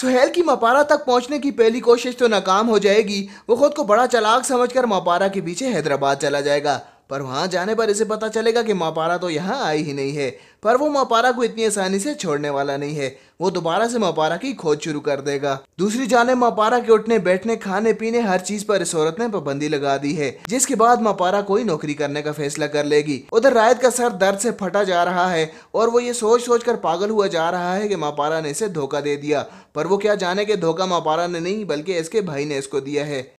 सुहेल की मपारा तक पहुंचने की पहली कोशिश तो नाकाम हो जाएगी वो खुद को बड़ा चलाक समझकर मपारा के पीछे हैदराबाद चला जाएगा पर वहाँ जाने पर इसे पता चलेगा कि मापारा तो यहाँ आई ही नहीं है पर वो मापारा को इतनी आसानी से छोड़ने वाला नहीं है वो दोबारा से मापारा की खोज शुरू कर देगा दूसरी जाने मापारा के उठने बैठने खाने पीने हर चीज पर इस औरत ने पाबंदी लगा दी है जिसके बाद मापारा कोई नौकरी करने का फैसला कर लेगी उधर रायत का सर दर्द से फटा जा रहा है और वो ये सोच सोच कर पागल हुआ जा रहा है की मापारा ने इसे धोखा दे दिया पर वो क्या जाने के धोखा मापारा ने नहीं बल्कि इसके भाई ने इसको दिया है